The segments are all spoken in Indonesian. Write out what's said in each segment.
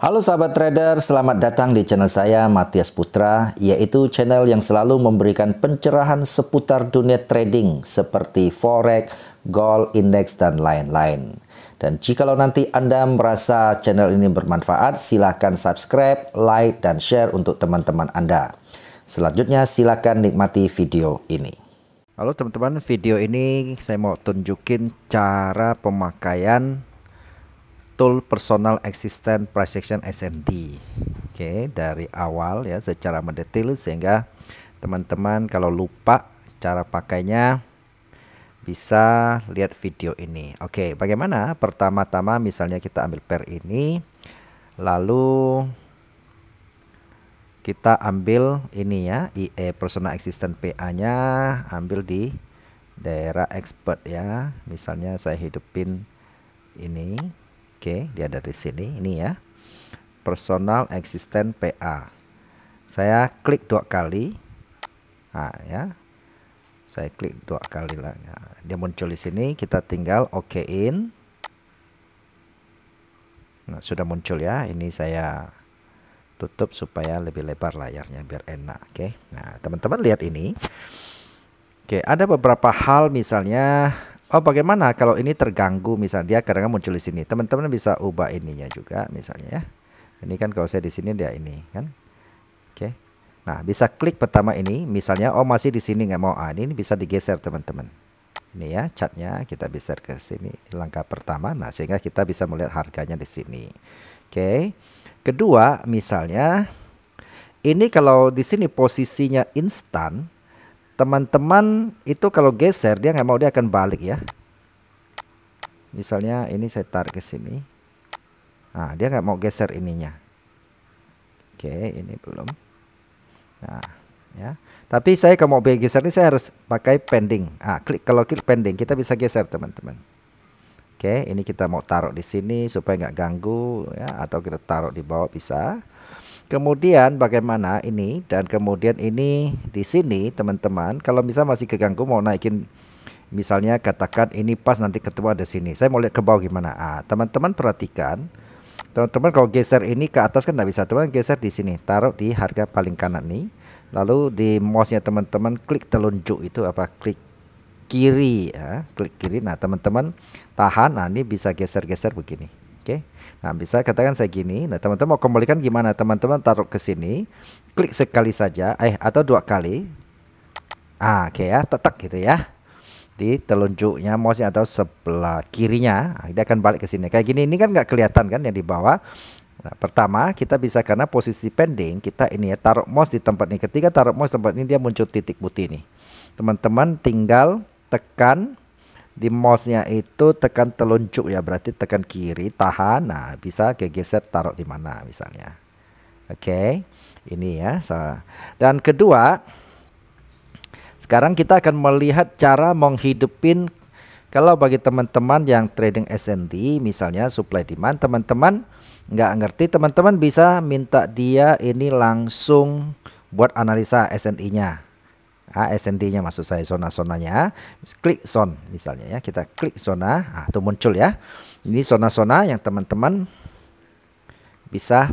Halo sahabat trader, selamat datang di channel saya Matias Putra, yaitu channel yang selalu memberikan pencerahan seputar dunia trading seperti forex, gold, index dan lain-lain. Dan jikalau nanti Anda merasa channel ini bermanfaat, silahkan subscribe, like, dan share untuk teman-teman Anda. Selanjutnya silahkan nikmati video ini. Halo teman-teman, video ini saya mau tunjukin cara pemakaian tool personal existence projection SMT. Oke, okay, dari awal ya secara mendetail sehingga teman-teman kalau lupa cara pakainya bisa lihat video ini. Oke, okay, bagaimana? Pertama-tama misalnya kita ambil pair ini lalu kita ambil ini ya, IE personal existence PA-nya ambil di daerah expert ya. Misalnya saya hidupin ini Oke, dia ada di sini ini ya. Personal Existent PA. Saya klik dua kali. Nah, ya. Saya klik dua kali lah. Nah, dia muncul di sini, kita tinggal Oke in. Nah, sudah muncul ya. Ini saya tutup supaya lebih lebar layarnya biar enak, oke. Nah, teman-teman lihat ini. Oke, ada beberapa hal misalnya oh bagaimana kalau ini terganggu misalnya dia kadang, -kadang muncul di sini. Teman-teman bisa ubah ininya juga misalnya ya. Ini kan kalau saya di sini dia ini kan. Oke. Okay. Nah, bisa klik pertama ini misalnya oh masih di sini nggak mau ah, ini bisa digeser teman-teman. Ini ya catnya kita bisa ke sini langkah pertama. Nah, sehingga kita bisa melihat harganya di sini. Oke. Okay. Kedua, misalnya ini kalau di sini posisinya instan teman-teman itu kalau geser dia nggak mau dia akan balik ya misalnya ini saya tarik ke sini nah dia nggak mau geser ininya oke ini belum nah ya tapi saya kalau mau geser ini saya harus pakai pending ah klik kalau klik pending kita bisa geser teman-teman oke ini kita mau taruh di sini supaya nggak ganggu ya atau kita taruh di bawah bisa Kemudian bagaimana ini dan kemudian ini di sini teman-teman kalau bisa masih keganggu mau naikin misalnya katakan ini pas nanti ketemu ada sini. Saya mau lihat ke bawah gimana. Ah, teman-teman perhatikan. Teman-teman kalau geser ini ke atas kan tidak bisa. Teman, teman geser di sini. Taruh di harga paling kanan nih. Lalu di mouse-nya teman-teman klik telunjuk itu apa? Klik kiri ya. Klik kiri. Nah, teman-teman tahan. Nah, ini bisa geser-geser begini. Nah, bisa katakan saya gini. Nah, teman-teman mau kembalikan gimana? Teman-teman taruh ke sini, klik sekali saja, eh atau dua kali. Ah, oke okay ya, tetek gitu ya. Di telunjuknya mouse atau sebelah kirinya, nah, dia akan balik ke sini. Kayak gini ini kan nggak kelihatan kan yang di bawah. Nah, pertama kita bisa karena posisi pending kita ini ya taruh mouse di tempat ini. Ketika taruh mouse tempat ini dia muncul titik putih ini. Teman-teman tinggal tekan di mouse-nya itu tekan telunjuk ya berarti tekan kiri tahan nah bisa kegeser taruh di mana misalnya oke okay. ini ya so. dan kedua sekarang kita akan melihat cara menghidupin kalau bagi teman-teman yang trading SNT misalnya supply demand teman-teman nggak ngerti teman-teman bisa minta dia ini langsung buat analisa SNI-nya ASND-nya maksud saya zona-zonanya. Klik zone misalnya ya, kita klik zona, nah, itu muncul ya. Ini zona-zona yang teman-teman bisa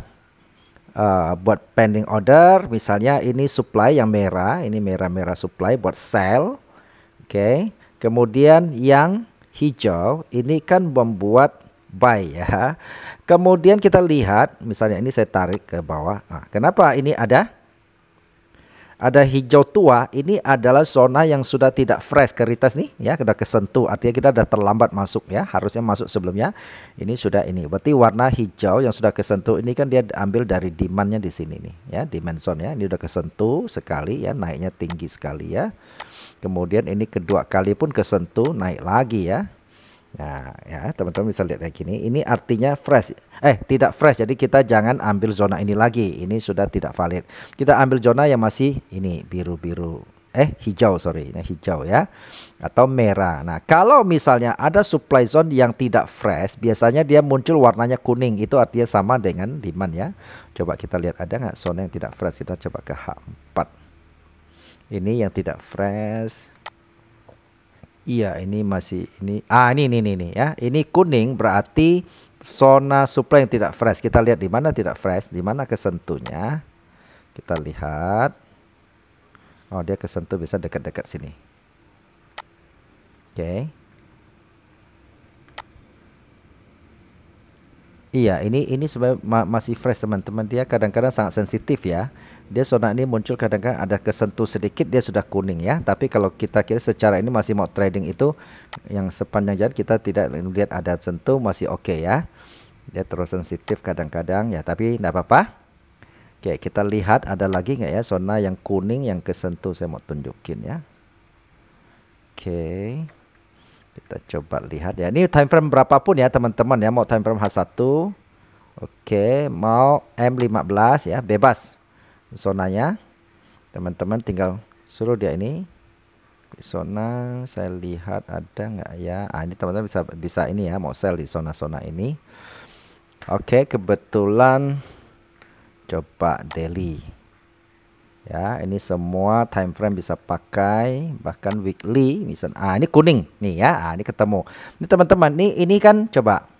uh, buat pending order, misalnya ini supply yang merah, ini merah-merah supply buat sell. Oke. Okay. Kemudian yang hijau ini kan membuat buy ya. Kemudian kita lihat misalnya ini saya tarik ke bawah. Nah, kenapa ini ada ada hijau tua ini adalah zona yang sudah tidak fresh keritas nih ya sudah kesentuh artinya kita sudah terlambat masuk ya harusnya masuk sebelumnya ini sudah ini berarti warna hijau yang sudah kesentuh ini kan dia ambil dari demandnya di sini nih ya dimension ya ini sudah kesentuh sekali ya naiknya tinggi sekali ya kemudian ini kedua kali pun kesentuh naik lagi ya Nah, ya, teman-teman bisa lihat kayak gini. Ini artinya fresh. Eh, tidak fresh. Jadi kita jangan ambil zona ini lagi. Ini sudah tidak valid. Kita ambil zona yang masih ini biru-biru. Eh, hijau, sorry. Ini hijau ya. Atau merah. Nah, kalau misalnya ada supply zone yang tidak fresh, biasanya dia muncul warnanya kuning. Itu artinya sama dengan demand ya. Coba kita lihat ada nggak zona yang tidak fresh. Kita coba ke H4. Ini yang tidak fresh. Iya, ini masih ini. Ah, ini ini ini, ya. Ini kuning berarti zona supply yang tidak fresh. Kita lihat di mana tidak fresh, di mana kesentuhnya. Kita lihat. Oh, dia kesentuh bisa dekat-dekat sini. Oke. Okay. Iya, ini ini sebenarnya masih fresh teman-teman. Dia kadang-kadang sangat sensitif ya dia zona ini muncul kadang-kadang ada kesentuh sedikit dia sudah kuning ya tapi kalau kita kira secara ini masih mau trading itu yang sepanjang jalan kita tidak lihat ada sentuh masih oke okay ya dia terus sensitif kadang-kadang ya tapi tidak apa-apa oke kita lihat ada lagi nggak ya zona yang kuning yang kesentuh saya mau tunjukin ya oke kita coba lihat ya ini time frame berapapun ya teman-teman ya mau time frame H1 Oke, mau M15 ya, bebas zonanya teman-teman tinggal suruh dia ini di zona saya lihat ada nggak ya ah, ini teman-teman bisa bisa ini ya mau sel di zona-zona ini oke kebetulan coba daily ya ini semua time frame bisa pakai bahkan weekly misal ah ini kuning nih ya ah, ini ketemu ini teman-teman nih ini kan coba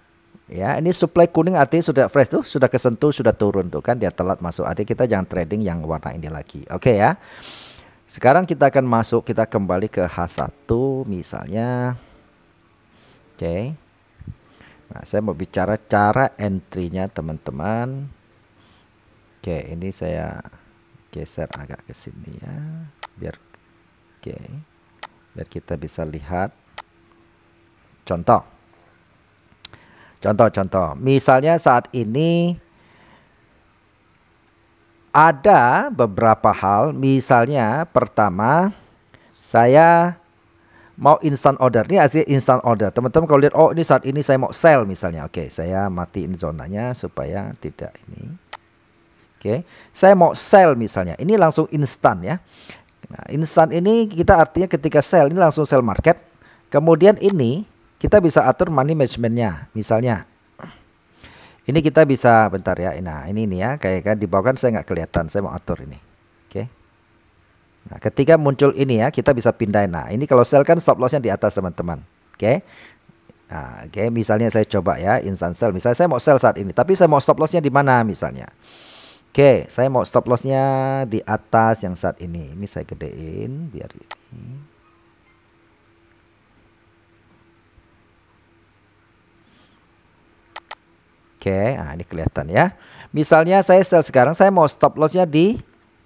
Ya, ini supply kuning artinya sudah fresh tuh, sudah kesentuh, sudah turun tuh kan dia telat masuk. Artinya kita jangan trading yang warna ini lagi. Oke okay, ya. Sekarang kita akan masuk, kita kembali ke H1 misalnya. Oke. Okay. Nah, saya mau bicara cara entry-nya teman-teman. Oke, okay, ini saya geser agak ke sini ya, biar oke. Okay, biar kita bisa lihat contoh. Contoh-contoh, misalnya saat ini ada beberapa hal, misalnya pertama saya mau instant order. Ini artinya instant order. Teman-teman kalau lihat oh ini saat ini saya mau sell misalnya. Oke, saya matiin zonanya supaya tidak ini. Oke, saya mau sell misalnya. Ini langsung instant ya. Nah, instant ini kita artinya ketika sell ini langsung sell market. Kemudian ini kita bisa atur money managementnya, misalnya. Ini kita bisa bentar ya. Nah ini nih ya, kayak kan di bawah kan saya nggak kelihatan, saya mau atur ini. Oke. Okay. Nah ketika muncul ini ya, kita bisa pindah Nah ini kalau sell kan stop lossnya di atas teman-teman. Oke. Okay. Nah, oke, okay. misalnya saya coba ya instan sell. Misalnya saya mau sell saat ini, tapi saya mau stop lossnya di mana misalnya? Oke, okay, saya mau stop lossnya di atas yang saat ini. Ini saya gedein biar ini. Oke, nah ini kelihatan ya. Misalnya saya sell sekarang, saya mau stop lossnya di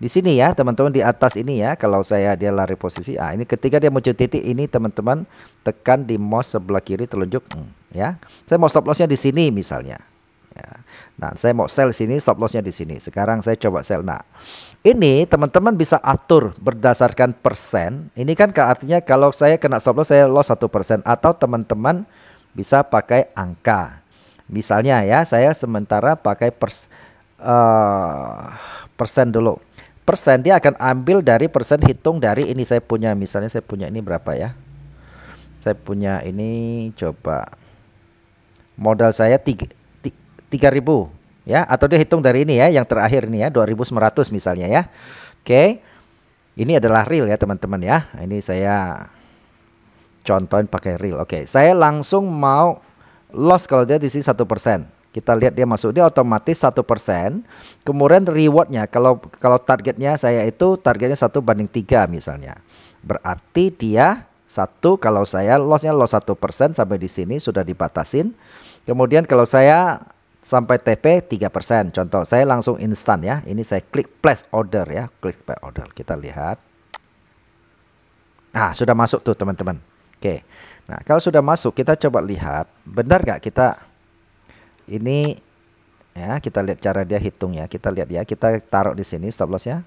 di sini ya teman-teman di atas ini ya kalau saya dia lari posisi ah ini ketika dia muncul titik ini teman-teman tekan di mouse sebelah kiri telunjuk hmm, ya saya mau stop lossnya di sini misalnya ya. nah saya mau sell sini stop lossnya di sini sekarang saya coba sell nah ini teman-teman bisa atur berdasarkan persen ini kan artinya kalau saya kena stop loss saya loss satu persen atau teman-teman bisa pakai angka Misalnya ya, saya sementara pakai pers, uh, persen dulu. Persen dia akan ambil dari persen hitung dari ini saya punya. Misalnya saya punya ini berapa ya? Saya punya ini coba modal saya 3000 ya atau dia hitung dari ini ya yang terakhir ini ya 2900 misalnya ya. Oke. Okay. Ini adalah real ya teman-teman ya. Ini saya contohin pakai real. Oke, okay. saya langsung mau loss kalau dia di sini satu persen kita lihat dia masuk dia otomatis satu persen kemudian rewardnya kalau kalau targetnya saya itu targetnya satu banding tiga misalnya berarti dia satu kalau saya lossnya loss satu persen sampai di sini sudah dibatasin kemudian kalau saya sampai TP tiga persen, contoh saya langsung instan ya ini saya klik place order ya klik place order kita lihat nah sudah masuk tuh teman-teman Oke. Nah, kalau sudah masuk kita coba lihat benar nggak kita ini ya, kita lihat cara dia hitung ya. Kita lihat ya, kita taruh di sini stop loss ya.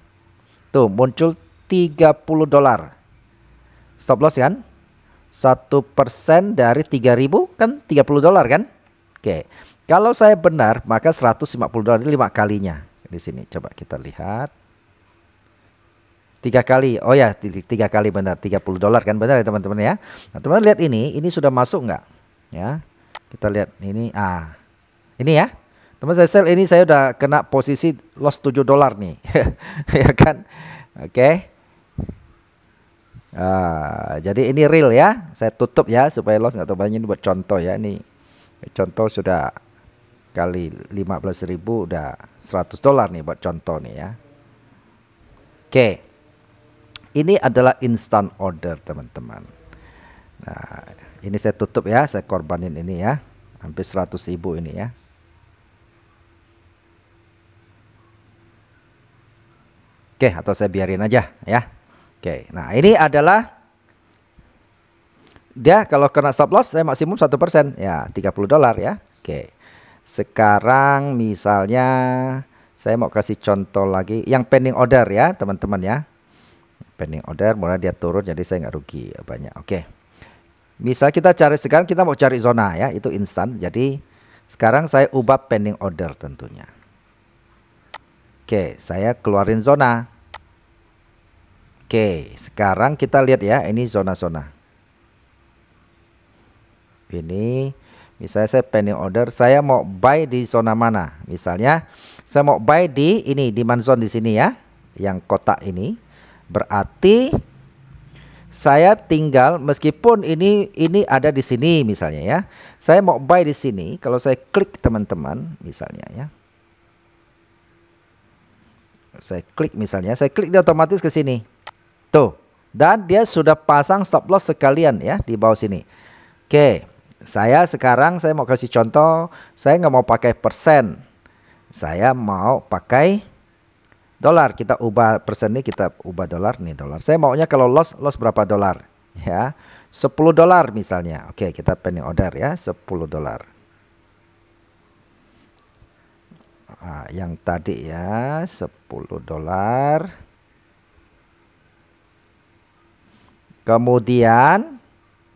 Tuh, muncul 30 dolar. Stop loss kan? satu persen dari 3000 kan 30 dolar kan? Oke. Kalau saya benar, maka 150 dolar ini 5 kalinya. Di sini coba kita lihat tiga kali oh ya tiga kali benar 30 dolar kan benar ya teman-teman ya nah, teman, teman lihat ini ini sudah masuk nggak ya kita lihat ini ah ini ya teman saya sel ini saya udah kena posisi loss 7 dolar nih ya kan oke okay. ah, jadi ini real ya saya tutup ya supaya loss nggak terbanyak ini buat contoh ya ini contoh sudah kali 15.000 udah 100 dolar nih buat contoh nih ya oke okay. Ini adalah instant order teman-teman. Nah, ini saya tutup ya, saya korbanin ini ya. Hampir 100 ribu ini ya. Oke, atau saya biarin aja ya. Oke, nah ini adalah dia kalau kena stop loss saya maksimum satu persen ya 30 dolar ya. Oke. Sekarang misalnya saya mau kasih contoh lagi yang pending order ya teman-teman ya pending order mulai dia turun jadi saya nggak rugi banyak oke okay. misal kita cari sekarang kita mau cari zona ya itu instan jadi sekarang saya ubah pending order tentunya oke okay, saya keluarin zona oke okay, sekarang kita lihat ya ini zona-zona ini misalnya saya pending order saya mau buy di zona mana misalnya saya mau buy di ini di manzon di sini ya yang kotak ini Berarti saya tinggal meskipun ini ini ada di sini misalnya ya. Saya mau buy di sini, kalau saya klik teman-teman misalnya ya. Saya klik misalnya, saya klik dia otomatis ke sini. Tuh. Dan dia sudah pasang stop loss sekalian ya di bawah sini. Oke, saya sekarang saya mau kasih contoh, saya nggak mau pakai persen. Saya mau pakai dolar kita ubah persen ini kita ubah dolar nih dolar saya maunya kalau loss loss berapa dolar ya 10 dolar misalnya oke kita pending order ya 10 dolar nah, yang tadi ya 10 dolar kemudian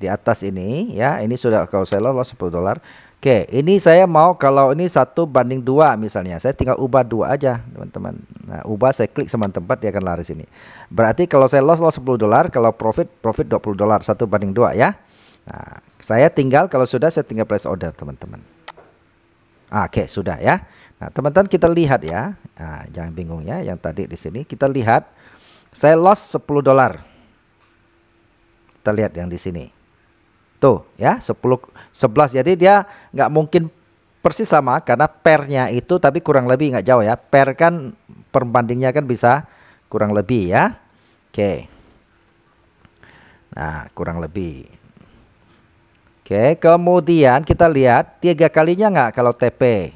di atas ini ya ini sudah kalau saya loss 10 dolar Oke, ini saya mau kalau ini satu banding dua misalnya, saya tinggal ubah dua aja teman-teman. Nah, ubah saya klik sama tempat dia akan lari sini. Berarti kalau saya loss loss 10 dolar, kalau profit profit 20 dolar, satu banding dua ya. Nah, saya tinggal kalau sudah saya tinggal place order teman-teman. Ah, Oke, sudah ya. Nah, teman-teman kita lihat ya. Nah, jangan bingung ya, yang tadi di sini kita lihat saya loss 10 dolar. Kita lihat yang di sini. Tuh gitu, ya 10 11 jadi dia nggak mungkin persis sama karena pernya itu tapi kurang lebih nggak jauh ya. Per kan perbandingnya kan bisa kurang lebih ya. Oke. Nah, kurang lebih. Oke, kemudian kita lihat tiga kalinya nggak kalau TP.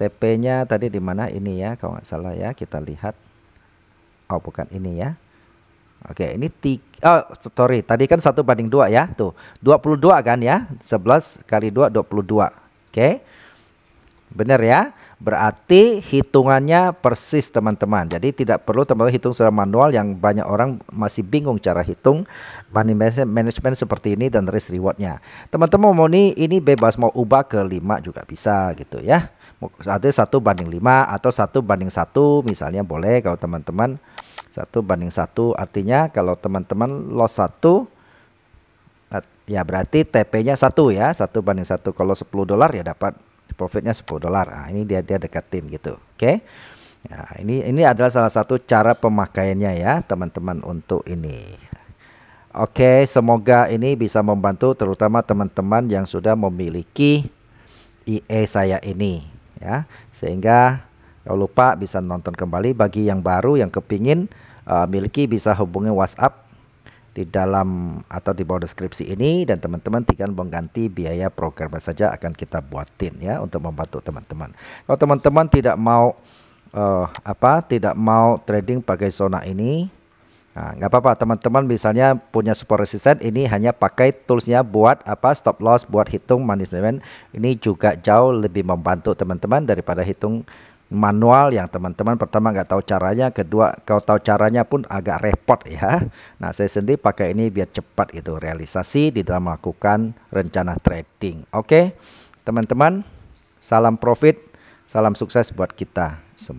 TP-nya tadi di mana ini ya kalau nggak salah ya kita lihat. Oh bukan ini ya. Oke, ini tiga, oh, sorry, tadi kan satu banding dua ya, tuh dua puluh dua kan ya, sebelas kali dua dua puluh dua Oke, benar ya. Berarti hitungannya persis teman-teman. Jadi tidak perlu teman-teman hitung secara manual yang banyak orang masih bingung cara hitung money management seperti ini dan risk rewardnya. Teman-teman mau ini, ini bebas mau ubah ke lima juga bisa gitu ya. Ada satu banding lima atau satu banding satu misalnya boleh kalau teman-teman satu banding satu artinya kalau teman-teman loss satu ya berarti TP-nya satu ya satu banding satu kalau 10 dolar ya dapat profitnya 10 dolar nah, ini dia dia tim gitu oke okay? Ya, nah, ini ini adalah salah satu cara pemakaiannya ya teman-teman untuk ini oke okay, semoga ini bisa membantu terutama teman-teman yang sudah memiliki IE saya ini ya sehingga Jangan lupa bisa nonton kembali bagi yang baru yang kepingin uh, miliki bisa hubungi WhatsApp di dalam atau di bawah deskripsi ini dan teman-teman tinggal mengganti biaya program saja akan kita buatin ya untuk membantu teman-teman. Kalau teman-teman tidak mau uh, apa tidak mau trading pakai zona ini Nah, nggak apa-apa teman-teman misalnya punya support resistance ini hanya pakai toolsnya buat apa stop loss buat hitung management ini juga jauh lebih membantu teman-teman daripada hitung manual yang teman-teman pertama nggak tahu caranya, kedua kau tahu caranya pun agak repot ya. Nah saya sendiri pakai ini biar cepat itu realisasi di dalam melakukan rencana trading. Oke teman-teman salam profit, salam sukses buat kita semua.